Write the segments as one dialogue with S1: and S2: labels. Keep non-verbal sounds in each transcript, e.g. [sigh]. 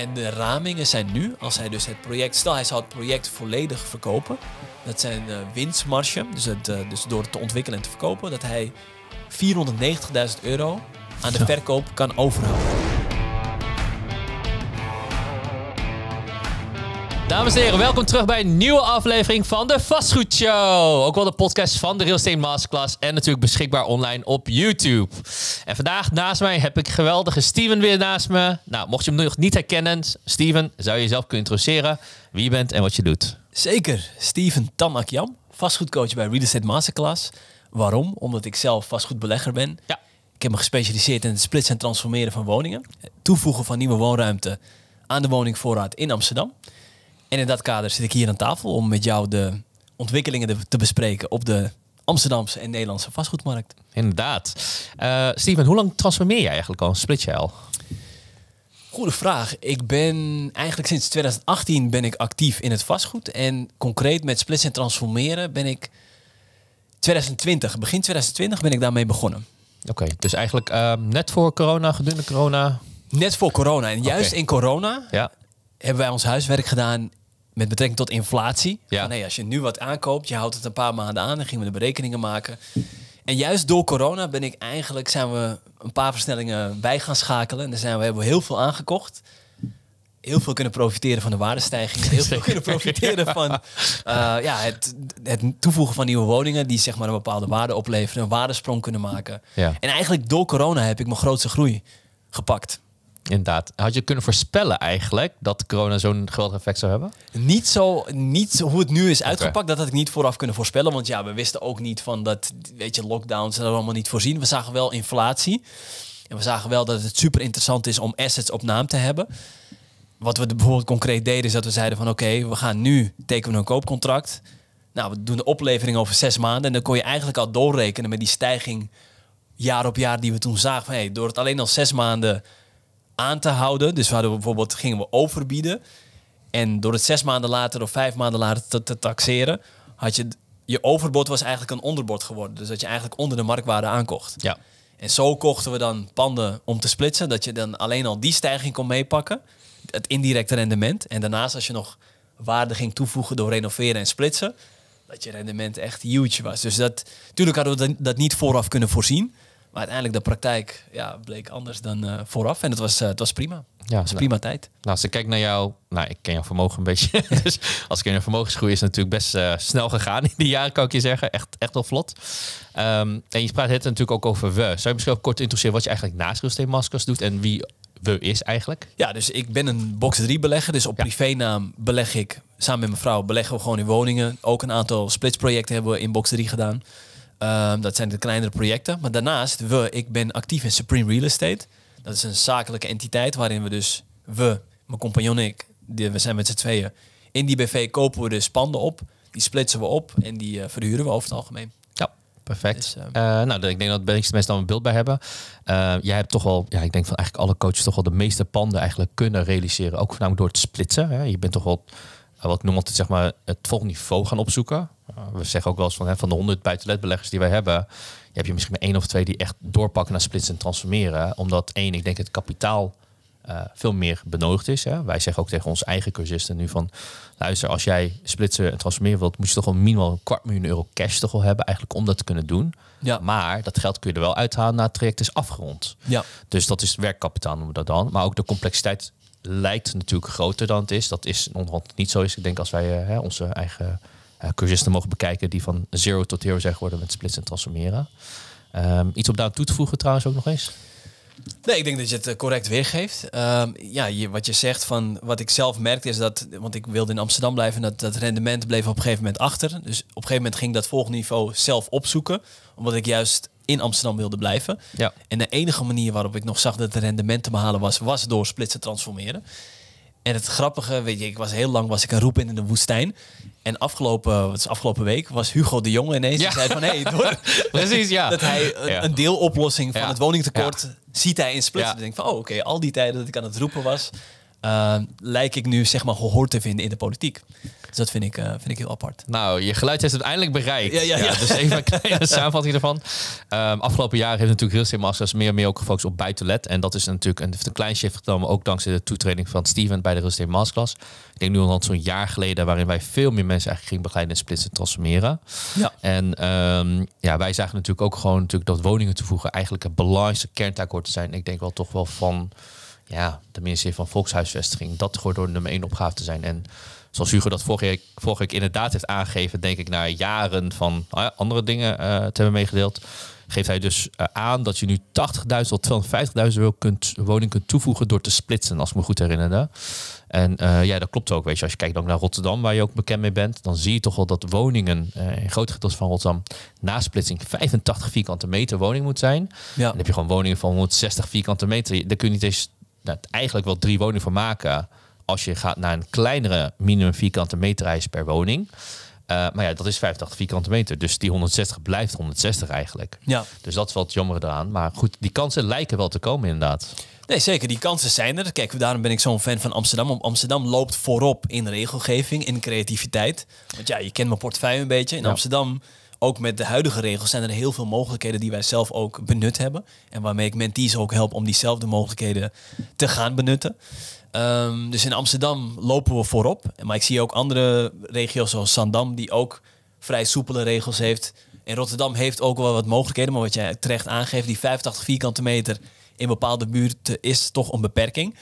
S1: En de ramingen zijn nu, als hij dus het project, stel hij zou het project volledig verkopen, dat zijn eh, winstmarge, dus, het, eh, dus door het te ontwikkelen en te verkopen, dat hij 490.000 euro aan de verkoop kan overhouden.
S2: Dames en heren, welkom terug bij een nieuwe aflevering van de Vastgoed Show. Ook wel de podcast van de Real Estate Masterclass en natuurlijk beschikbaar online op YouTube. En vandaag naast mij heb ik geweldige Steven weer naast me. Nou, mocht je hem nog niet herkennen, Steven, zou je jezelf kunnen introduceren wie je bent en wat je doet?
S1: Zeker, Steven Tamakjam, vastgoedcoach bij Real Estate Masterclass. Waarom? Omdat ik zelf vastgoedbelegger ben. Ja. Ik heb me gespecialiseerd in het splitsen en transformeren van woningen. toevoegen van nieuwe woonruimte aan de woningvoorraad in Amsterdam. En in dat kader zit ik hier aan tafel om met jou de ontwikkelingen te bespreken op de Amsterdamse en Nederlandse vastgoedmarkt. Inderdaad. Eh, Steven, hoe lang transformeer jij eigenlijk al? Split je al? Goede vraag. Ik ben eigenlijk sinds 2018 ben ik actief in het vastgoed. En concreet met splits en transformeren ben ik 2020, begin 2020 ben ik daarmee begonnen. Oké, dus eigenlijk eh, net voor corona, gedurende corona? Net voor corona. En juist in corona ja. hebben wij ons huiswerk gedaan met betrekking tot inflatie. Ja. Van, als je nu wat aankoopt, je houdt het een paar maanden aan, dan gingen we de berekeningen maken. En juist door corona ben ik eigenlijk, zijn we een paar versnellingen bij gaan schakelen. En daar zijn we, hebben we heel veel aangekocht. Heel veel kunnen profiteren van de waardestijging. Heel veel kunnen profiteren [laughs] van eh, ja, het, het toevoegen van nieuwe woningen. Die zeg maar een bepaalde waarde opleveren. Een waardesprong kunnen maken.
S2: Ja. En eigenlijk door corona heb ik mijn grootste groei gepakt. Inderdaad. Had je kunnen voorspellen eigenlijk dat corona zo'n geweldig effect zou hebben? Niet zo, niet zo hoe het nu is uitgepakt,
S1: dat had ik niet vooraf kunnen voorspellen. Want ja, we wisten ook niet van dat, weet je, lockdowns, dat allemaal niet voorzien. We zagen wel inflatie. En we zagen wel dat het super interessant is om assets op naam te hebben. Wat we bijvoorbeeld concreet deden, is dat we zeiden van oké, we gaan nu tekenen een koopcontract. Nou, we doen de oplevering over zes maanden. En dan kon je eigenlijk al doorrekenen met die stijging jaar op jaar die we toen zagen. hey, door het alleen al zes maanden aan te houden. Dus we hadden bijvoorbeeld, gingen we overbieden. En door het zes maanden later of vijf maanden later te, taxeren, had je je overbod was eigenlijk een onderbod geworden. Dus dat je eigenlijk onder de marktwaarde aankocht. Ja. En zo kochten we dan panden om te splitsen, dat je dan alleen al die stijging kon meepakken. Het indirecte rendement. En daarnaast als je nog waarde ging toevoegen door renoveren en splitsen, dat je rendement echt huge was. Dus dat, natuurlijk hadden we dat niet vooraf kunnen voorzien. Maar uiteindelijk de praktijk ja, bleek anders dan eh, vooraf. En het was, eh, het was prima. Ja, het was nou, prima tijd.
S2: Nou, als ik kijk naar jou, nou, ik ken jouw vermogen een beetje. [laughs] dus als ik in je vermogensgroei is het natuurlijk best eh, snel gegaan in die jaren, kan ik je zeggen. Echt, echt wel vlot. Ehm, en je praat het natuurlijk ook over we. Zou je misschien ook kort interesseren wat je eigenlijk naast Real Estate doet en wie we is eigenlijk?
S1: Ja, dus ik ben een box 3 belegger. Dus op privénaam beleg ik, samen met mijn vrouw, beleggen we gewoon in woningen. Ook een aantal splitsprojecten hebben we in box 3 gedaan. Ehm, dat zijn de kleinere projecten. Maar daarnaast, we, ik ben actief in Supreme Real Estate. Dat is een zakelijke entiteit waarin we dus, we, mijn compagnon en ik, die, we zijn met z'n tweeën. In die BV kopen we de panden op, die splitsen we op en die eh, verhuren we over het algemeen.
S2: Ja, perfect. Dus, ehm, eh, nou, ik denk dat de meeste mensen dan een beeld bij hebben. Eh, jij hebt toch wel, ja, ik denk van eigenlijk alle coaches toch wel de meeste panden eigenlijk kunnen realiseren. Ook voornamelijk door het splitsen. Hè? Je bent toch wel, wat ik noem zeg maar, het volgende niveau gaan opzoeken we zeggen ook wel eens van, hè, van de 100 buitenletbeleggers die wij hebben, heb je misschien maar één of twee die echt doorpakken naar splitsen en transformeren. Omdat één, ik denk het kapitaal eh, veel meer benodigd is. Hè. Wij zeggen ook tegen onze eigen cursisten nu van... luister, als jij splitsen en transformeren wilt... moet je toch al minimaal een kwart miljoen euro cash toch hebben... eigenlijk om dat te kunnen doen. Ja. Maar dat geld kun je er wel uithalen na het traject is afgerond. Ja. Dus dat is werkkapitaal noemen we dat dan. Maar ook de complexiteit lijkt natuurlijk groter dan het is. Dat is onderhand niet zo. Is, ik denk als wij eh, onze eigen eh, cursisten mogen bekijken die van zero tot hero zijn geworden met splitsen en transformeren. Ehm, iets op daar toe te voegen trouwens ook nog eens?
S1: Nee, ik denk dat je het eh, correct weergeeft. Ehm, ja, je, wat je zegt van wat ik zelf merkte is dat, want ik wilde in Amsterdam blijven, dat, dat rendement bleef op een gegeven moment achter. Dus op een gegeven moment ging dat volgende niveau zelf opzoeken, omdat ik juist in Amsterdam wilde blijven. Ja. En de enige manier waarop ik nog zag dat de rendement te behalen was, was door splitsen transformeren. En het grappige, weet je, ik was heel lang was ik een roep in de woestijn. En afgelopen, wat is afgelopen week was Hugo de Jonge ineens. Die zei van, hey, [laughs] Precies, ja. dat hij een, ja. een deeloplossing van het woningtekort ziet hij in splitsen. Ik denk van, oh, oké, al die tijden dat ik aan het roepen was uh, lijk ik nu zeg maar gehoord te vinden in de politiek. Dus dat vind ik, eh, vind ik heel apart.
S2: Nou, je geluid heeft uiteindelijk bereikt. Ja, ja, ja. dus even een kleine [laughs] samenvatting ervan. Ehm, afgelopen jaar heeft natuurlijk heel Steel Masters meer en meer ook gefocust op buitenlet. En dat is natuurlijk een, een klein shift genomen, ook dankzij de toetreding van Steven bij de Real Estate Masterclass. Ik denk nu al zo'n jaar geleden, waarin wij veel meer mensen eigenlijk gingen begeleiden en splitsen transformeren. Ja. En ehm, ja, wij zagen natuurlijk ook gewoon natuurlijk dat woningen toevoegen eigenlijk het belangrijkste kerntaak te zijn. Ik denk wel toch wel van ja, de ministerie van Volkshuisvesting, dat hoort door nummer één opgave te zijn. En zoals Hugo dat vorige, week, inderdaad heeft aangegeven, denk ik na jaren van ja, eh, andere dingen eh, te hebben meegedeeld, geeft hij dus eh, aan dat je nu 80.000 tot 250.000 euro kunt, woning kunt toevoegen door te splitsen, als ik me goed herinner. En ja, dat klopt ook. Weet je, als je kijkt ook naar Rotterdam, waar je ook bekend mee bent, dan zie je toch wel dat woningen in grote gedeelte van Rotterdam na splitsing 85 vierkante meter woning moet zijn. Dan heb je gewoon woningen van 160 vierkante meter. Daar kun je niet eens dat nou, eigenlijk wel drie woningen van maken. Als je gaat naar een kleinere minimum vierkante meter eis per woning. Eh, maar ja, dat is 85 vierkante meter. Dus die 160 blijft 160 eigenlijk. Ja. Dus dat is wat jammer eraan. Maar goed, die kansen lijken wel te komen inderdaad. Nee, zeker. Die kansen zijn er. Kijk, daarom ben ik zo'n
S1: fan van Amsterdam. Amsterdam loopt voorop in regelgeving, in creativiteit. Want ja, je kent mijn portefeuille een beetje. In Amsterdam ook met de huidige regels zijn er heel veel mogelijkheden die wij zelf ook benut hebben. En waarmee ik mentees ook help om diezelfde mogelijkheden te gaan benutten. Ehm, dus in Amsterdam lopen we voorop. Maar ik zie ook andere regio's zoals Sandam die ook vrij soepele regels heeft. In Rotterdam heeft ook wel wat mogelijkheden. Maar wat jij terecht aangeeft, die 85 vierkante meter in bepaalde buurten is toch een beperking.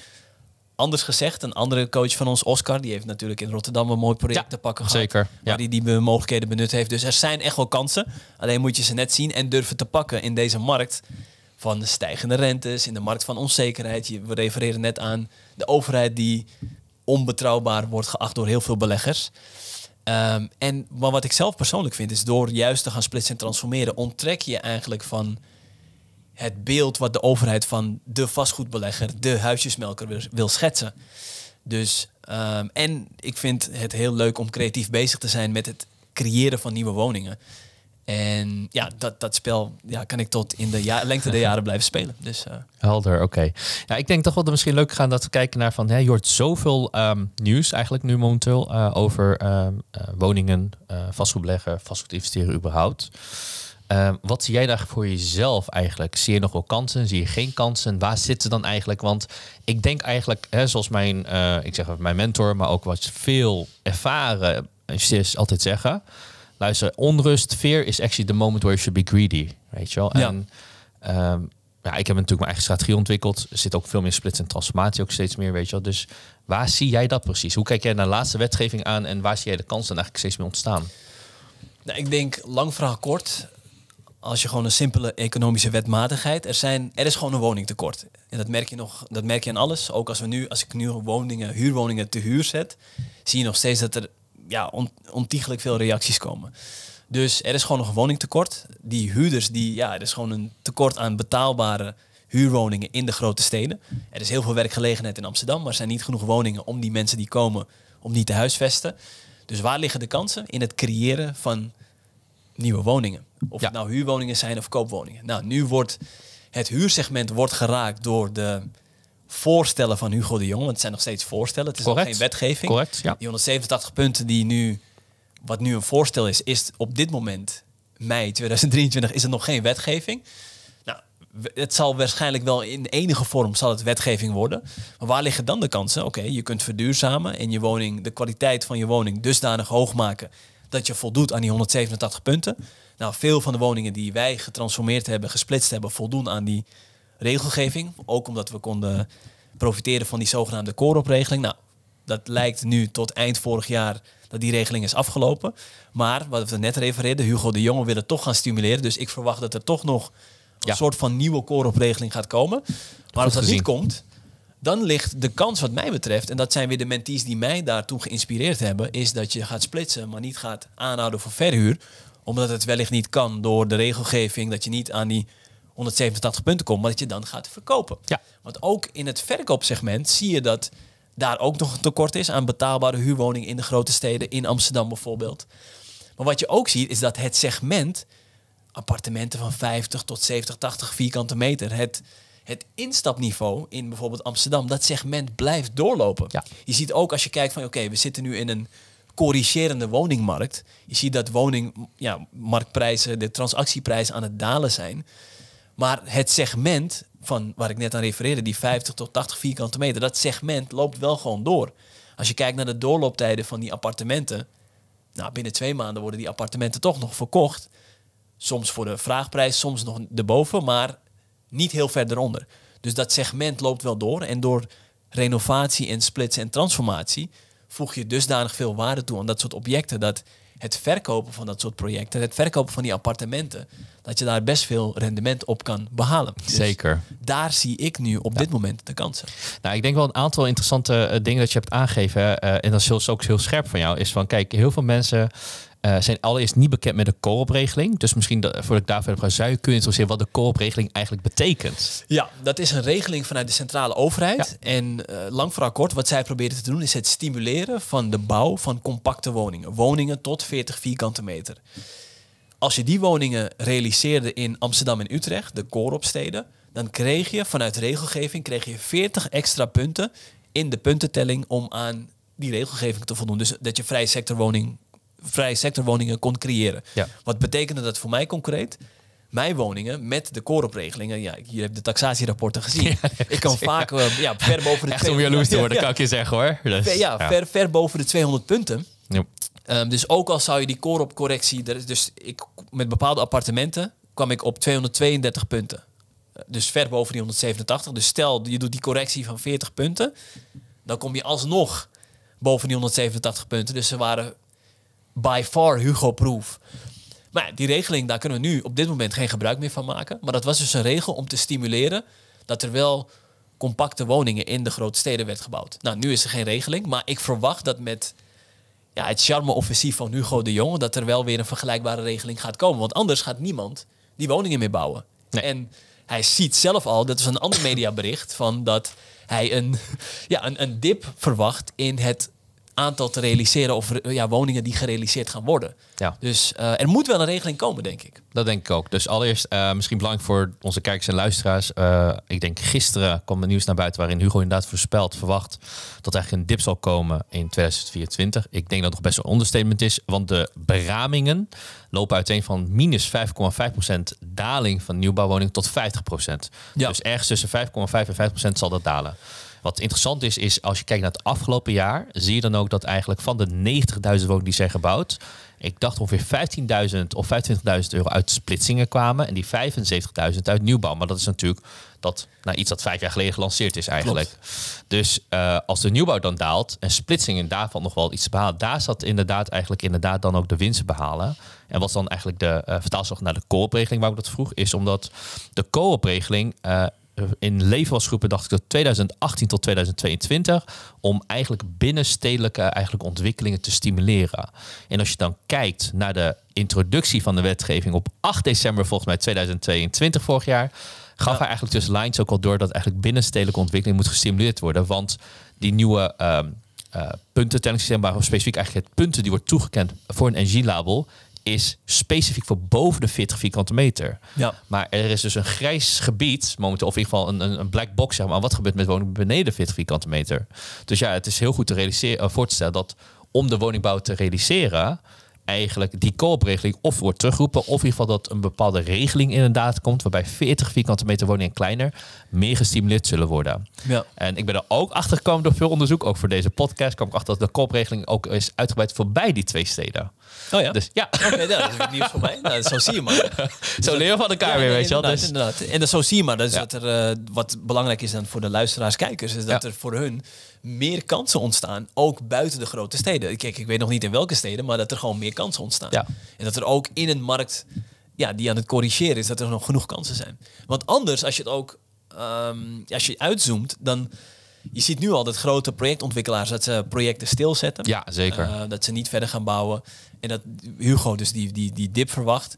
S1: Anders gezegd, een andere coach van ons, Oscar, die heeft natuurlijk in Rotterdam een mooi project te pakken gehad. Zeker. Ja. die die mogelijkheden benut heeft. Dus er zijn echt wel kansen. Alleen moet je ze net zien en durven te pakken in deze markt van de stijgende rentes, in de markt van onzekerheid. We refereren net aan de overheid die onbetrouwbaar wordt geacht door heel veel beleggers. Ehm, en, maar wat ik zelf persoonlijk vind, is door juist te gaan splitsen en transformeren, onttrek je eigenlijk van het beeld wat de overheid van de vastgoedbelegger, de huisjesmelker wil schetsen. Dus, ehm, en ik vind het heel leuk om creatief bezig te zijn met het creëren van nieuwe woningen. En ja, dat, dat spel ja, kan ik tot in de ja lengte der jaren blijven spelen. Dus, eh,
S2: Helder, oké. Ja, ik denk toch wel dat het misschien leuk gaat dat we kijken naar van... Hè, je hoort zoveel ehm, nieuws eigenlijk nu momenteel... Eh, over um, uh, woningen, vastgoedbeleggen, vastgoed investeren überhaupt. Uh, wat zie jij daar voor jezelf eigenlijk? Zie je nog wel kansen? Zie je geen kansen? Waar zit ze dan eigenlijk? Want ik denk eigenlijk, hè, zoals mijn, uh, ik zeg mijn mentor, maar ook wat veel ervaren is altijd zeggen. Luister, onrust, fear is actually the moment where you should be greedy. Weet je wel? En, ehm, ja, ik heb natuurlijk mijn eigen strategie ontwikkeld. Er zit ook veel meer splits en transformatie, ook steeds meer, weet je wel. Dus waar zie jij dat precies? Hoe kijk jij naar de laatste wetgeving aan en waar zie jij de kansen eigenlijk steeds meer ontstaan? Nou, ik denk, lang verhaal kort, als je gewoon een simpele economische
S1: wetmatigheid. Er, zijn, er is gewoon een woningtekort. En dat merk je nog, dat merk je aan alles. Ook als we nu, als ik nu woningen, huurwoningen te huur zet, zie je nog steeds dat er ja, ontiegelijk veel reacties komen. Dus er is gewoon nog een woningtekort. Die huurders, die, ja, er is gewoon een tekort aan betaalbare huurwoningen in de grote steden. Er is heel veel werkgelegenheid in Amsterdam, maar er zijn niet genoeg woningen om die mensen die komen, om die te huisvesten. Dus waar liggen de kansen? In het creëren van nieuwe woningen. Of het nou huurwoningen zijn of koopwoningen. Nou, nu wordt het huursegment wordt geraakt door de voorstellen van Hugo de Jong. Want het zijn nog steeds voorstellen. Het is Correct. nog geen wetgeving. Correct, ja. Die 187 punten die nu, wat nu een voorstel is, is op dit moment, mei 2023, is het nog geen wetgeving. Nou, het zal waarschijnlijk wel in enige vorm zal het wetgeving worden. Maar waar liggen dan de kansen? Oké, je kunt verduurzamen en je woning, de kwaliteit van je woning dusdanig hoog maken dat je voldoet aan die 187 punten. Nou, veel van de woningen die wij getransformeerd hebben, gesplitst hebben, voldoen aan die regelgeving. Ook omdat we konden profiteren van die zogenaamde kooropregeling. Nou, dat lijkt nu tot eind vorig jaar dat die regeling is afgelopen. Maar wat we net refereerden, Hugo de Jonge willen toch gaan stimuleren. Dus ik verwacht dat er toch nog een soort van nieuwe kooropregeling gaat komen. Maar als dat niet komt, dan ligt de kans wat mij betreft, en dat zijn weer de mentees die mij daartoe geïnspireerd hebben, is dat je gaat splitsen, maar niet gaat aanhouden voor verhuur, omdat het wellicht niet kan door de regelgeving, dat je niet aan die 187 punten komt, maar dat je dan gaat verkopen. Ja. Want ook in het verkoopsegment zie je dat daar ook nog een tekort is aan betaalbare huurwoningen in de grote steden, in Amsterdam bijvoorbeeld. Maar wat je ook ziet is dat het segment appartementen van 50 tot 70, 80 vierkante meter, het het instapniveau in bijvoorbeeld Amsterdam, dat segment blijft doorlopen. Je ziet ook als je kijkt van oké, we zitten nu in een corrigerende woningmarkt. Je ziet dat woningmarktprijzen, ja, de transactieprijzen aan het dalen zijn. Maar het segment van waar ik net aan refereerde, die 50 tot 80 vierkante meter, dat segment loopt wel gewoon door. Als je kijkt naar de doorlooptijden van die appartementen, nou, binnen twee maanden worden die appartementen toch nog verkocht. Soms voor de vraagprijs, soms nog erboven, maar niet heel ver eronder. Dus dat segment loopt wel door. En door renovatie en splits en transformatie voeg je dusdanig veel waarde toe aan dat soort objecten. Dat het verkopen van dat soort projecten, het verkopen van die appartementen, dat je daar best veel rendement op kan
S2: behalen. Dus Zeker. Daar zie ik nu op dit moment de kansen. Nou, ik denk wel een aantal interessante eh, dingen dat je hebt aangegeven. Eh, en dat is ook heel scherp van jou. Is van kijk, heel veel mensen eh, zijn allereerst niet bekend met de koopregeling, Dus misschien dat, voordat ik daar verder op ga, zou je kunnen interesseren wat de koopregeling eigenlijk betekent.
S1: Ja, dat is een regeling vanuit de centrale overheid. En eh, lang voor kort, wat zij proberen te doen is het stimuleren van de bouw van compacte woningen. Woningen tot 40 vierkante meter. Als je die woningen realiseerde in Amsterdam en Utrecht, de kooropsteden, dan kreeg je vanuit regelgeving kreeg je 40 extra punten in de puntentelling om aan die regelgeving te voldoen. Dus dat je vrije sectorwoning vrije sectorwoningen kon creëren. Wat betekende dat voor mij concreet? mijn woningen met de kooropregelingen. Ja, je de taxatierapporten gezien. [laughs] ik kan vaak eh, ja, [laughs] ver boven de... Echt om jaloers te worden, kan ik je zeggen hoor. Dus, ja, Ver, ver boven de 200 punten. Ehm, dus ook al zou je die kooropcorrectie... Dus ik, met bepaalde appartementen kwam ik op 232 punten. Eh, dus ver boven die 187. Dus stel, je doet die correctie van 40 punten... dan kom je alsnog boven die 187 punten. Dus ze waren by far Hugo-proof. Maar die regeling, daar kunnen we nu op dit moment geen gebruik meer van maken. Maar dat was dus een regel om te stimuleren dat er wel compacte woningen in de grote steden werd gebouwd. Nou, nu is er geen regeling, maar ik verwacht dat met ja, het charme-offensief van Hugo de Jonge... dat er wel weer een vergelijkbare regeling gaat komen. Want anders gaat niemand die woningen meer bouwen. En hij ziet zelf al, dat is een ander mediabericht... van dat hij een, [laughs] ja, een, een dip verwacht in het aantal te realiseren of eh, ja, woningen die gerealiseerd gaan worden. Ja. Dus eh, er moet wel een regeling komen, denk ik.
S2: Dat denk ik ook. Dus allereerst, uh, misschien belangrijk voor onze kijkers en luisteraars. ik denk gisteren kwam het nieuws naar buiten waarin Hugo inderdaad voorspelt, verwacht dat er eigenlijk een dip zal komen in 2024. Ik denk dat het nog best wel een understatement is, want de beramingen lopen uiteen van minus 5,5% daling van nieuwbouwwoningen tot 50%. Ja. Dus ergens tussen 5,5 en 5% zal dat dalen. Wat interessant is, is als je kijkt naar het afgelopen jaar, zie je dan ook dat eigenlijk van de 90.000 woningen die zijn gebouwd, ik dacht ongeveer 15.000 of 25.000 euro uit splitsingen kwamen en die 75.000 uit nieuwbouw. Maar dat is natuurlijk dat, nou, iets dat vijf jaar geleden gelanceerd is eigenlijk. Dus eh, als de nieuwbouw dan daalt en splitsingen daarvan nog wel iets behaalt, daar zat inderdaad eigenlijk inderdaad dan ook de te behalen. En wat dan eigenlijk de uh, vertaalslag naar de co-opregeling, waarom ik dat vroeg, is omdat de co-opregeling eh, in leefwasgroepen dacht ik dat 2018 tot 2022 om eigenlijk binnenstedelijke eigenlijk ontwikkelingen te stimuleren. En als je dan kijkt naar de introductie van de wetgeving op 8 december volgens mij 2022 vorig jaar, gaf hij eigenlijk dus lines ook al door dat eigenlijk binnenstedelijke ontwikkeling moet gestimuleerd worden, want die nieuwe um, uh, puntentellingssysteem, maar specifiek eigenlijk het punten die wordt toegekend voor een NG-label, is specifiek voor boven de 40 vierkante meter. Ja. Maar er is dus een grijs gebied momenteel, of in ieder geval een, een, een black box, zeg maar. Wat gebeurt met woningen beneden 40 vierkante meter? Dus ja, het is heel goed te realiseren, eh, voor te stellen dat om de woningbouw te realiseren, eigenlijk die koopregeling of wordt teruggeroepen, of in ieder geval dat een bepaalde regeling inderdaad komt, waarbij 40 vierkante meter woningen en kleiner meer gestimuleerd zullen worden. Ja. En ik ben er ook achter gekomen door veel onderzoek, ook voor deze podcast, kwam ik achter dat de koopregeling ook is uitgebreid voorbij die twee steden. Oh ja? Dus, ja.
S1: Oké, nou, dat is het nieuws voor mij. Nou, zo zie je maar. [laughs] zo dus leren we van elkaar weer, weet je wel. Dus. Inderdaad. En dat zo zie je maar. Dat is wat, er, eh, wat belangrijk is dan voor de luisteraars, kijkers, is dat er voor hun meer kansen ontstaan, ook buiten de grote steden. Kijk, ik weet nog niet in welke steden, maar dat er gewoon meer kansen ontstaan. En dat er ook in een markt ja, die aan het corrigeren is, dat er nog genoeg kansen zijn. Want anders, als je het ook ehm, als je uitzoomt, dan je ziet nu al dat grote projectontwikkelaars dat ze projecten stilzetten. Ja, zeker. Eh, dat ze niet verder gaan bouwen. En dat Hugo dus die, die, die dip verwacht.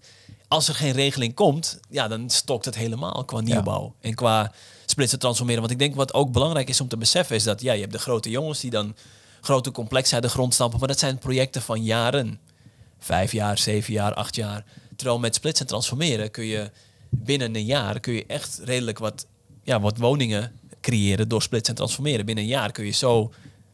S1: Als er geen regeling komt, ja, dan stokt het helemaal qua nieuwbouw. En qua splitsen transformeren. Want ik denk wat ook belangrijk is om te beseffen is dat ja, je hebt de grote jongens die dan grote complexen uit de grond stampen. Maar dat zijn projecten van jaren. Vijf jaar, zeven jaar, acht jaar. Terwijl met splitsen transformeren kun je binnen een jaar kun je echt redelijk wat, ja, wat woningen creëren door splitsen en transformeren. Binnen een jaar kun je zo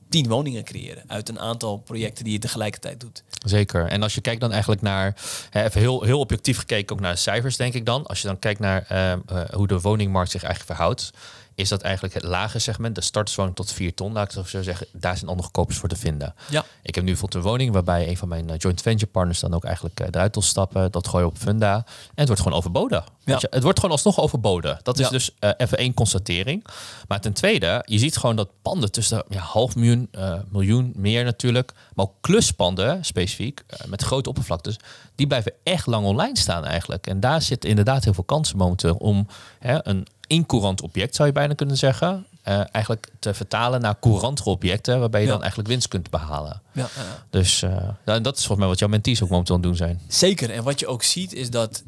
S2: tien woningen creëren
S1: uit een aantal projecten die je tegelijkertijd doet.
S2: Zeker. En als je kijkt dan eigenlijk naar, even heel, heel objectief gekeken ook naar cijfers denk ik dan. Als je dan kijkt naar ehm, eh, hoe de woningmarkt zich eigenlijk verhoudt is dat eigenlijk het lage segment, de startzwang tot 4 ton, laat ik het zo zeggen, daar zijn andere kopers voor te vinden. Ja. Ik heb nu bijvoorbeeld een woning waarbij een van mijn eh, joint venture partners dan ook eigenlijk eh, eruit wil stappen, dat gooi je op Funda en het wordt gewoon overboden. Ja. het wordt gewoon alsnog overboden. Dat is dus eh, even één constatering. Maar ten tweede, je ziet gewoon dat panden tussen ja, half miljoen, miljoen meer natuurlijk, maar ook kluspanden specifiek, met grote oppervlaktes, die blijven echt lang online staan eigenlijk. En daar zit inderdaad heel veel kansen momenteel om hè, een incourant object, zou je bijna kunnen zeggen. Eh, eigenlijk te vertalen naar courantere objecten, waarbij je dan eigenlijk winst kunt behalen. Ja, Dus uh, dat is volgens mij wat jouw mentees ook momenteel aan het doen zijn.
S1: Zeker, en wat je ook ziet is dat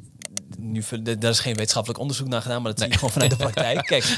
S1: nu, daar is geen wetenschappelijk onderzoek naar gedaan, maar dat zie je gewoon vanuit de praktijk. Kijk, [laughs]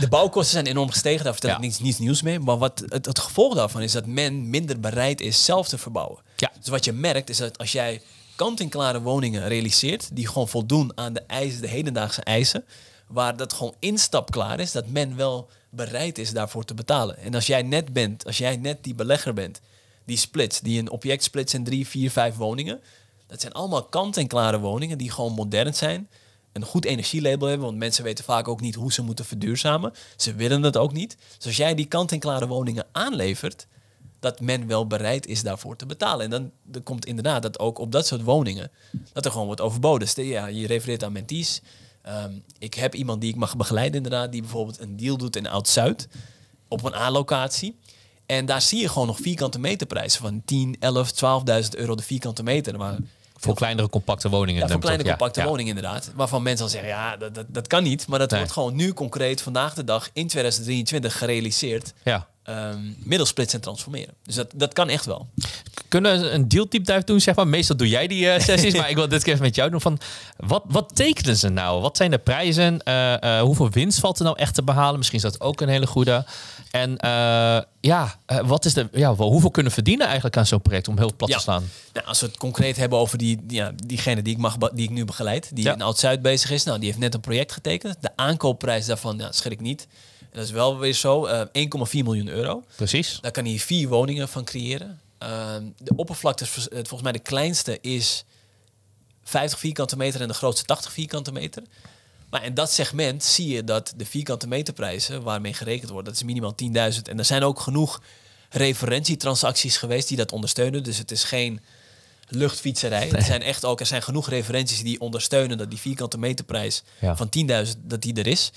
S1: de bouwkosten zijn enorm gestegen, daar vertel ja. ik niets, nieuws mee. Maar wat het, het, gevolg daarvan is dat men minder bereid is zelf te verbouwen. Ja. Dus wat je merkt is dat als jij kant-en-klare woningen realiseert, die gewoon voldoen aan de eisen, de hedendaagse eisen, waar dat gewoon instapklaar is, dat men wel bereid is daarvoor te betalen. En als jij net bent, als jij net die belegger bent, die splits, die een object splits in drie, vier, vijf woningen, dat zijn allemaal kant-en-klare woningen die gewoon modern zijn, een goed energielabel hebben, want mensen weten vaak ook niet hoe ze moeten verduurzamen. Ze willen dat ook niet. Dus als jij die kant-en-klare woningen aanlevert, dat men wel bereid is daarvoor te betalen. En dan, dan komt inderdaad dat ook op dat soort woningen, dat er gewoon wordt overboden. Ja, je refereert aan menties. Ehm, ik heb iemand die ik mag begeleiden inderdaad, die bijvoorbeeld een deal doet in Oud-Zuid op een A-locatie. En daar zie je gewoon nog vierkante meterprijzen van 10, 11, 12.000 euro de vierkante meter. Maar
S2: voor kleinere compacte woningen. Ja, voor kleinere compacte ja, woningen
S1: inderdaad. Waarvan mensen al zeggen, ja, dat, dat, kan niet. Maar dat wordt gewoon nu concreet vandaag de dag in 2023 gerealiseerd. Ja um, ehm,
S2: middels splitsen en transformeren. Dus dat, dat kan echt wel. Kunnen we een deal type dive doen? Zeg maar? Meestal doe jij die eh, [laughs] sessies, maar ik wil dit keer even met jou doen. Van wat, wat tekenen ze nou? Wat zijn de prijzen? Eh, eh, hoeveel winst valt er nou echt te behalen? Misschien is dat ook een hele goede. En ja, wat is de, ja, hoeveel kunnen verdienen eigenlijk aan zo'n project om heel plat te slaan? Nou, als we het concreet hebben
S1: over die, ja, diegene die ik, mag, die ik nu begeleid, die ja. in Oud-Zuid bezig is. Nou, die heeft net een project getekend. De aankoopprijs daarvan, schrik ik niet dat is wel weer zo, 1,4 eh, miljoen euro. Precies. Daar kan hij vier woningen van creëren. Ehm, de oppervlakte, is, eh, volgens mij de kleinste is 50 vierkante meter en de grootste 80 vierkante meter. Maar in dat segment zie je dat de vierkante meterprijzen waarmee gerekend wordt, dat is minimaal 10.000. En er zijn ook genoeg referentietransacties geweest die dat ondersteunen. Dus het is geen luchtfietserij. Nee. Er zijn echt ook, er zijn genoeg referenties die ondersteunen dat die vierkante meterprijs van 10.000 dat die er is.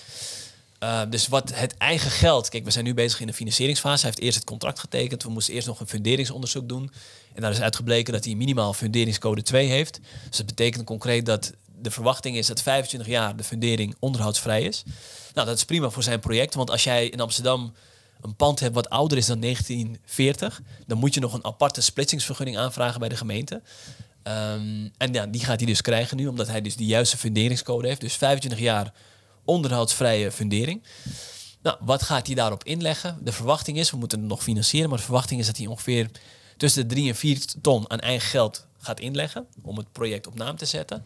S1: Eh, dus wat het eigen geld. Kijk, we zijn nu bezig in de financieringsfase. Hij heeft eerst het contract getekend. We moesten eerst nog een funderingsonderzoek doen. En daar is uitgebleken dat hij minimaal funderingscode 2 heeft. Dus dat betekent concreet dat de verwachting is dat 25 jaar de fundering onderhoudsvrij is. Nou, dat is prima voor zijn project. Want als jij in Amsterdam een pand hebt wat ouder is dan 1940, dan moet je nog een aparte splitsingsvergunning aanvragen bij de gemeente. Ehm, en ja, die gaat hij dus krijgen nu, omdat hij dus de juiste funderingscode heeft. Dus 25 jaar onderhoudsvrije fundering. Nou, wat gaat hij daarop inleggen? De verwachting is, we moeten het nog financieren, maar de verwachting is dat hij ongeveer tussen de 3 en 4 ton aan eigen geld gaat inleggen om het project op naam te zetten.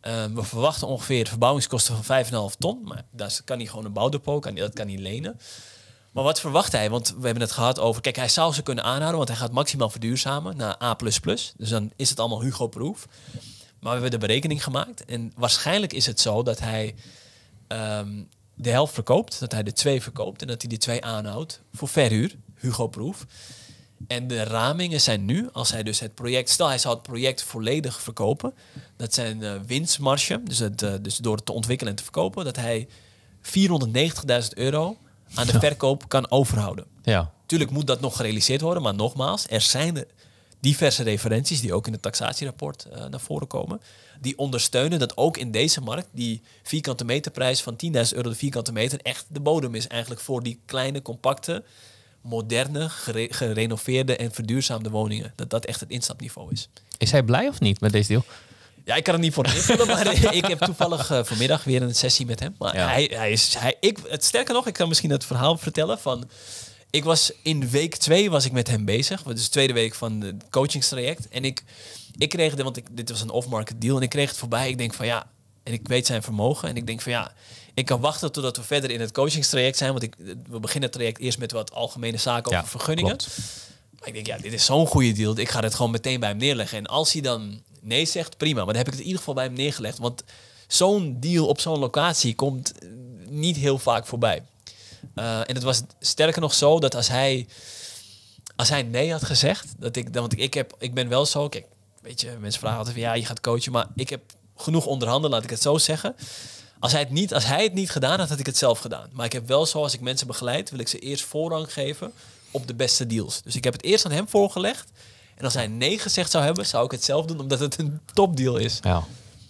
S1: Ehm, we verwachten ongeveer verbouwingskosten van 5,5 ton, maar daar kan hij gewoon een bouwdepot, kan, dat kan hij lenen. Maar wat verwacht hij? Want we hebben het gehad over, kijk, hij zou ze kunnen aanhouden, want hij gaat maximaal verduurzamen naar A++. Dus dan is het allemaal Hugo-proof. Maar we hebben de berekening gemaakt en waarschijnlijk is het zo dat hij Ehm, de helft verkoopt, dat hij de twee verkoopt en dat hij de twee aanhoudt voor verhuur, Hugo Proef. En de ramingen zijn nu, als hij dus het project, stel hij zou het project volledig verkopen, dat zijn uh, winstmarge, dus, het, eh, dus door het te ontwikkelen en te verkopen, dat hij 490.000 euro aan de verkoop kan overhouden. Ja. Tuurlijk moet dat nog gerealiseerd worden, maar nogmaals, er zijn diverse referenties die ook in het taxatierapport eh, naar voren komen. Die ondersteunen dat ook in deze markt die vierkante meterprijs van 10.000 euro de vierkante meter echt de bodem is eigenlijk voor die kleine, compacte, moderne, gerenoveerde en verduurzaamde woningen. Dat dat echt het instapniveau is.
S2: Is hij blij of niet met deze deal?
S1: Ja, ik kan het niet voor invullen, maar [laughs] ik heb toevallig eh, vanmiddag weer een sessie met hem. Maar hij, hij is, hij, ik, het, sterker nog, ik kan misschien het verhaal vertellen van ik was in week twee was ik met hem bezig. Dus de tweede week van het coachingstraject. En ik, ik kreeg, want ik, dit was een off-market deal. En ik kreeg het voorbij. Ik denk van ja, en ik weet zijn vermogen. En ik denk van ja, ik kan wachten totdat we verder in het coachingstraject zijn. Want ik, we beginnen het traject eerst met wat algemene zaken over vergunningen. Maar ik denk ja, dit is zo'n goede deal. Ik ga het gewoon meteen bij hem neerleggen. En als hij dan nee zegt, prima. Maar dan heb ik het in ieder geval bij hem neergelegd. Want zo'n deal op zo'n locatie komt niet heel vaak voorbij. Eh, en het was sterker nog zo dat als hij, als hij nee had gezegd, dat ik, dan, want ik, heb, ik ben wel zo, kijk, weet je, mensen vragen altijd van ja, je gaat coachen, maar ik heb genoeg onderhandelen, laat ik het zo zeggen. Als hij, het niet, als hij het niet gedaan had, had ik het zelf gedaan. Maar ik heb wel zo, als ik mensen begeleid, wil ik ze eerst voorrang geven op de beste deals. Dus ik heb het eerst aan hem voorgelegd. En als hij nee gezegd zou hebben, zou ik het zelf doen, omdat het
S2: een topdeal is. Ja.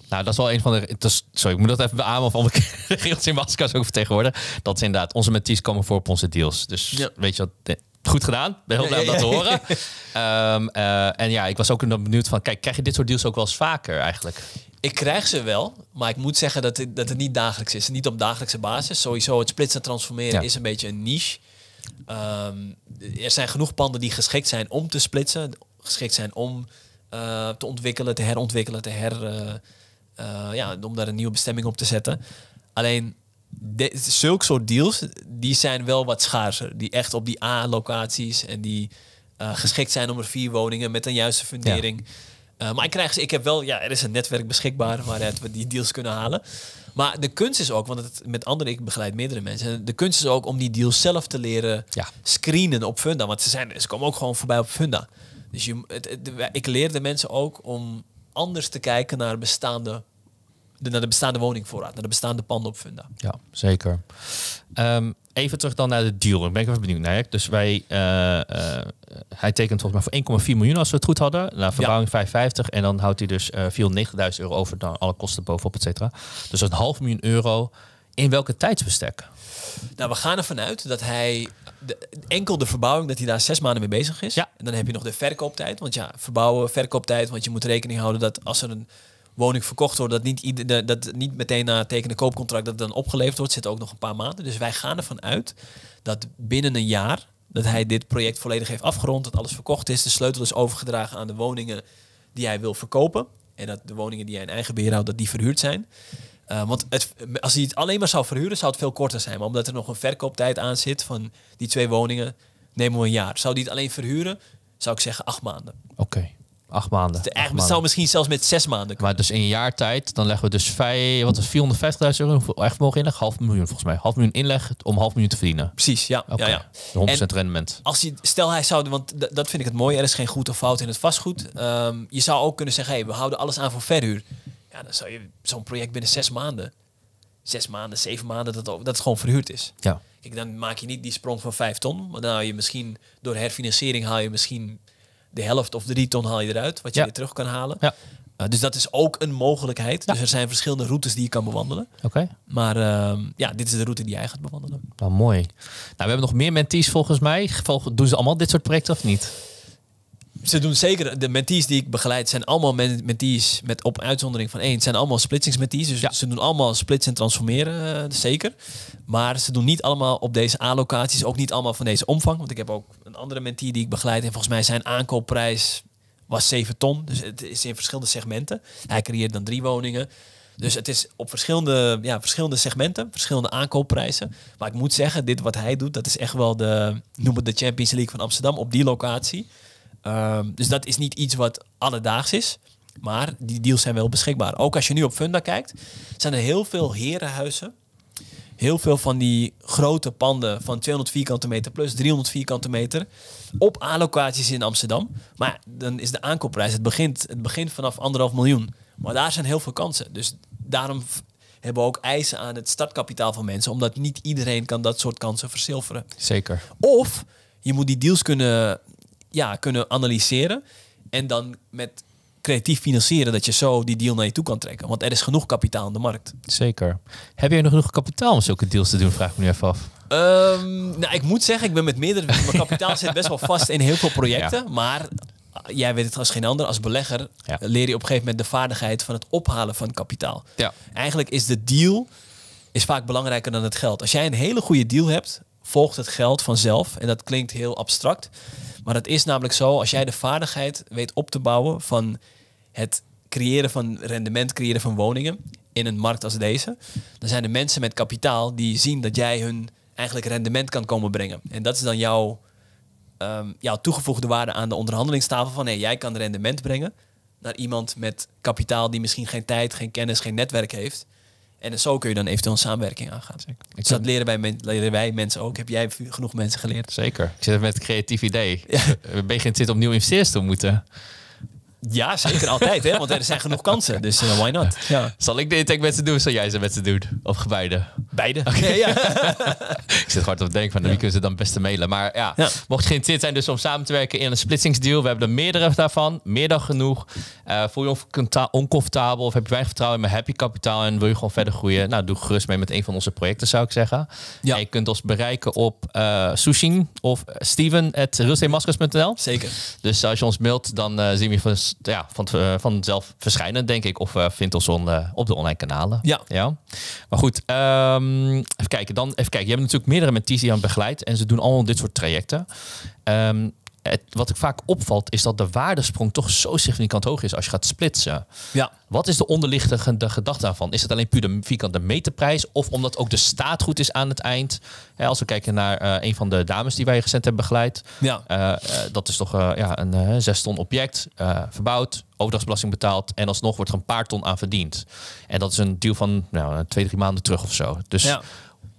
S2: Nou, dat is wel een van de. sorry, ik moet dat even aan of andere regels in Maska's ook vertegenwoordigen. Dat is inderdaad, onze mentees komen voor op onze deals. Dus ja. weet je wat, goed gedaan. Ben heel blij om dat te horen. [laughs] Ehm, eh, en ja, ik was ook benieuwd van, kijk, krijg je dit soort
S1: deals ook wel eens vaker eigenlijk? Ik krijg ze wel, maar ik moet zeggen dat het, dat het niet dagelijks is. Niet op dagelijkse basis. Sowieso, het splitsen transformeren is een beetje een niche. Ehm, er zijn genoeg panden die geschikt zijn om te splitsen, geschikt zijn om eh, te ontwikkelen, te herontwikkelen, te her, eh, eh, ja, om daar een nieuwe bestemming op te zetten. Alleen de, zulke soort deals, die zijn wel wat schaarser. Die echt op die A-locaties en die eh, geschikt zijn om er vier woningen met een juiste fundering. Eh, maar ik, krijg, ik heb wel, ja, er is een netwerk beschikbaar waaruit we die deals kunnen halen. Maar de kunst is ook, want het, met anderen, ik begeleid meerdere mensen. De kunst is ook om die deals zelf te leren screenen op Funda. Want ze, zijn, ze komen ook gewoon voorbij op Funda. Dus je, ik leer de mensen ook om anders te kijken naar bestaande de, naar de bestaande woningvoorraad, naar de bestaande panden op
S2: Ja, zeker. Ehm, even terug dan naar de deal. Ik ben even benieuwd naar. Dus wij, eh, eh, hij tekent volgens mij voor 1,4 miljoen als we het goed hadden. Na verbouwing ja. 550 en dan houdt hij dus uh, eh, 490.000 euro over dan alle kosten bovenop, et cetera. Dus een half miljoen euro. In welke tijdsbestek?
S1: Nou, we gaan ervan uit dat hij de, enkel de verbouwing, dat hij daar zes maanden mee bezig is. En dan heb je nog de verkooptijd. Want ja, verbouwen, verkooptijd. Want je moet rekening houden dat als er een woning verkocht wordt, dat niet, ieder, dat niet meteen na het tekenen koopcontract dat dan opgeleverd wordt. Zit ook nog een paar maanden. Dus wij gaan ervan uit dat binnen een jaar dat hij dit project volledig heeft afgerond. Dat alles verkocht is. De sleutel is overgedragen aan de woningen die hij wil verkopen. En dat de woningen die hij in eigen beheer houdt, dat die verhuurd zijn. Eh, want het, als hij het alleen maar zou verhuren, zou het veel korter zijn. Maar omdat er nog een verkooptijd aan zit van die twee woningen, nemen we een jaar. Zou hij het alleen verhuren, zou ik zeggen acht maanden. Oké.
S2: Acht maanden. Het zou misschien zelfs met zes maanden kunnen. Maar dus in een jaar tijd, dan leggen we dus wat 450.000 euro echt mogen inleg, half miljoen volgens mij. Half miljoen inleggen om half miljoen te verdienen. Precies, ja. Okay. ja, ja. 100% rendement.
S1: Als je, stel hij zou, want dat vind ik het mooi, er is geen goed of fout in het vastgoed. Ehm, je zou ook kunnen zeggen, hey, we houden alles aan voor verhuur. Ja, dan zou je zo'n project binnen zes maanden, zes maanden, zeven maanden, dat, dat het gewoon verhuurd is. Ja. Kijk, dan maak je niet die sprong van vijf ton, maar dan haal je misschien door herfinanciering haal je misschien de helft of drie ton haal je eruit, wat je weer terug kan halen. Ja. Eh, dus dat is ook een mogelijkheid. Dus er zijn verschillende routes die je kan bewandelen. Oké. Maar ehm, ja, dit is de route die jij gaat bewandelen. Nou, mooi. Nou, we hebben nog meer mentees volgens mij. Volgens, doen ze
S2: allemaal dit soort projecten of niet?
S1: ze doen zeker, de mentees die ik begeleid zijn allemaal mentees, met op uitzondering van één, zijn allemaal splitsingsmentees. Dus ze doen allemaal splitsen en transformeren, eh, zeker. Maar ze doen niet allemaal op deze A-locaties, ook niet allemaal van deze omvang. Want ik heb ook een andere mentee die ik begeleid en volgens mij zijn aankoopprijs was 7 ton. Dus het is in verschillende segmenten. Hij creëert dan drie woningen. Dus het is op verschillende, ja, verschillende segmenten, verschillende aankoopprijzen. Maar ik moet zeggen, dit wat hij doet, dat is echt wel de, noem het de Champions League van Amsterdam op die locatie. Ehm, dus dat is niet iets wat alledaags is. Maar die deals zijn wel beschikbaar. Ook als je nu op Funda kijkt, zijn er heel veel herenhuizen. Heel veel van die grote panden van 200 vierkante meter plus 300 vierkante meter. Op a in Amsterdam. Maar dan is de aankoopprijs, het begint, het begint vanaf anderhalf miljoen. Maar daar zijn heel veel kansen. Dus daarom hebben we ook eisen aan het startkapitaal van mensen. Omdat niet iedereen kan dat soort kansen verzilveren. Zeker. Of je moet die deals kunnen, ja, kunnen analyseren. En dan met creatief financieren dat je zo die deal naar je toe kan trekken. Want er is genoeg kapitaal in de markt.
S2: Zeker. Heb jij nog genoeg kapitaal om zulke deals te doen? Vraag ik me nu even af.
S1: Ehm, nou, ik moet zeggen, ik ben met meerdere. Mijn kapitaal zit best wel vast in heel veel projecten. Maar ah, jij weet het als geen ander, als belegger leer je op een gegeven moment de vaardigheid van het ophalen van kapitaal. Ja. Eigenlijk is de deal is vaak belangrijker dan het geld. Als jij een hele goede deal hebt, volgt het geld vanzelf. En dat klinkt heel abstract. Maar het is namelijk zo, als jij de vaardigheid weet op te bouwen van het creëren van rendement, creëren van woningen in een markt als deze, dan zijn er mensen met kapitaal die zien dat jij hun eigenlijk rendement kan komen brengen. En dat is dan jouw, ehm, jouw toegevoegde waarde aan de onderhandelingstafel van nee jij kan rendement brengen naar iemand met kapitaal die misschien geen tijd, geen kennis, geen netwerk heeft. En zo kun je dan eventueel een samenwerking aangaan. Zeker. Dus dat leren wij, leren wij, mensen ook. Heb jij genoeg
S2: mensen geleerd? Zeker. Ik zit met een creatief idee. Ja. We beginnen zitten opnieuw investeren te moeten. Ja, zeker altijd, hè? want er zijn genoeg kansen. Dus eh, why not? Ja. Zal ik de intake met ze doen of zal jij ze met ze doen? Of beide? Beide. Oké, [laughs] ja. ik zit hard op het denken van wie kunnen ze dan beste mailen. Maar ja, mocht geen zin zijn dus om samen te werken in een splitsingsdeal. We hebben er meerdere daarvan, meer dan genoeg. Uh, voel je oncomfortabel of heb je weinig vertrouwen in mijn happy kapitaal en wil je gewoon verder groeien? Nou, doe gerust mee met een van onze projecten, zou ik zeggen. Ja. En je kunt ons bereiken op uh, eh, Sushin of Steven Zeker. Dus als je ons mailt, dan uh, zien we van ja, van, eh, van zelf verschijnen, denk ik. Of eh, vindt ons on, eh, op de online kanalen. Ja. ja. Maar goed, um, even kijken. Dan even kijken. Je hebt natuurlijk meerdere mentees die aan begeleid. En ze doen allemaal dit soort trajecten. Um, wat ik vaak opvalt, is dat de waardesprong toch zo significant hoog is als je gaat splitsen. Ja. Wat is de onderliggende gedachte daarvan? Is het alleen puur de vierkante meterprijs? Of omdat ook de staat goed is aan het eind? als we kijken naar eh, een van de dames die wij recent hebben begeleid. Ja. Eh, eh, dat is toch ja, een zes ton object, verbouwd, overdrachtsbelasting betaald. En alsnog wordt er een paar ton aan verdiend. En dat is een deal van nou, twee, drie maanden terug of zo. Dus ja.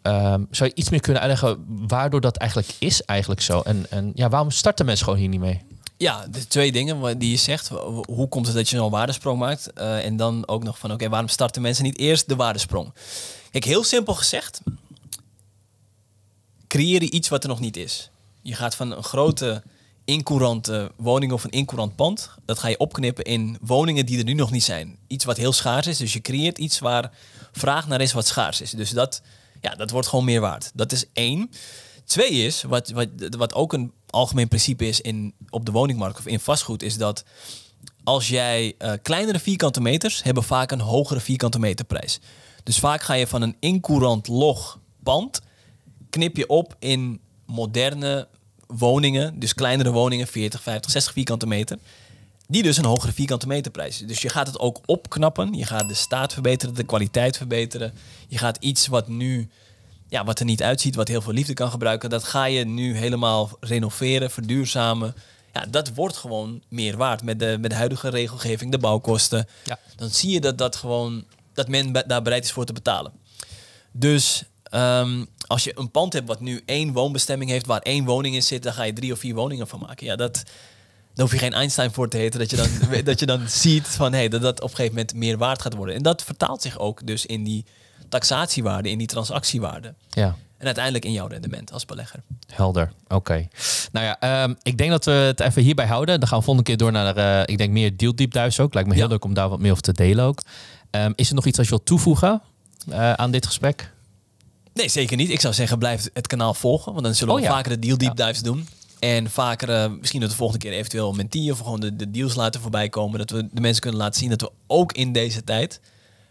S2: Ehm, zou je iets meer kunnen uitleggen waardoor dat eigenlijk is eigenlijk zo? En, en ja, waarom starten mensen gewoon hier niet mee?
S1: Ja, de twee dingen die je zegt. Hoe komt het dat je zo'n waardesprong maakt? Eh, en dan ook nog van, oké, waarom starten mensen niet eerst de waardesprong? Kijk, heel simpel gezegd, creëer je iets wat er nog niet is. Je gaat van een grote incourante woning of een incourant pand, dat ga je opknippen in woningen die er nu nog niet zijn. Iets wat heel schaars is, dus je creëert iets waar vraag naar is wat schaars is. Dus dat ja, dat wordt gewoon meer waard. Dat is één. Twee is, wat, wat, wat ook een algemeen principe is in, op de woningmarkt of in vastgoed, is dat als jij eh, kleinere vierkante meters hebben vaak een hogere vierkante meterprijs. Dus vaak ga je van een incourant log pand, knip je op in moderne woningen, dus kleinere woningen, 40, 50, 60 vierkante meter die dus een hogere vierkante meterprijs. Dus je gaat het ook opknappen. Je gaat de staat verbeteren, de kwaliteit verbeteren. Je gaat iets wat nu, ja, wat er niet uitziet, wat heel veel liefde kan gebruiken, dat ga je nu helemaal renoveren, verduurzamen. Ja, dat wordt gewoon meer waard met de, met de huidige regelgeving, de bouwkosten. Ja. Dan zie je dat, dat, gewoon, dat men daar bereid is voor te betalen. Dus ehm, als je een pand hebt wat nu één woonbestemming heeft, waar één woning in zit, dan ga je drie of vier woningen van maken. Ja, dat, dan hoef je geen Einstein voor te heten, dat je dan, [laughs] dat je dan ziet van hey, dat dat op een gegeven moment meer waard gaat worden. En dat vertaalt zich ook dus in die taxatiewaarde, in die transactiewaarde. Ja. En uiteindelijk in jouw rendement als belegger.
S2: Helder, oké. Nou ja, ehm, ik denk dat we het even hierbij houden. Dan gaan we volgende keer door naar, eh, ik denk, meer deal deep dives ook. Lijkt me heel leuk om daar wat meer over te delen ook. Ehm, is er nog iets wat je wilt toevoegen eh, aan dit gesprek?
S1: Nee, zeker niet. Ik zou zeggen, blijf het kanaal volgen. Want dan zullen we oh vaker de deal deep dives ja. doen. En vaker, eh, misschien dat de volgende keer eventueel mentee of gewoon de, deals laten voorbij komen. Dat we de mensen kunnen laten zien dat we ook in deze tijd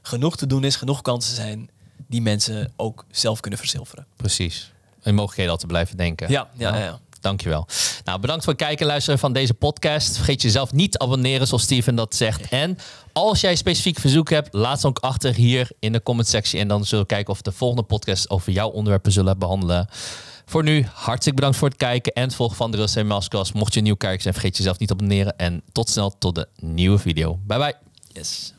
S1: genoeg te doen is, genoeg kansen zijn die mensen ook zelf kunnen verzilveren.
S2: Precies. En mogelijkheden al te blijven denken. Ja, nou, ja, ja. Dankjewel. Nou, bedankt voor het kijken en luisteren van deze podcast. Vergeet jezelf niet te abonneren, zoals Steven dat zegt. En als jij specifiek verzoek hebt, laat ze ook achter hier in de comment sectie. En dan zullen we kijken of we de volgende podcast over jouw onderwerpen zullen behandelen. Voor nu, hartstikke bedankt voor het kijken en het volgen van de Russell Masterclass. Mocht je nieuw kijken zijn, vergeet jezelf niet te abonneren. En tot snel tot de nieuwe video. Bye bye. Yes.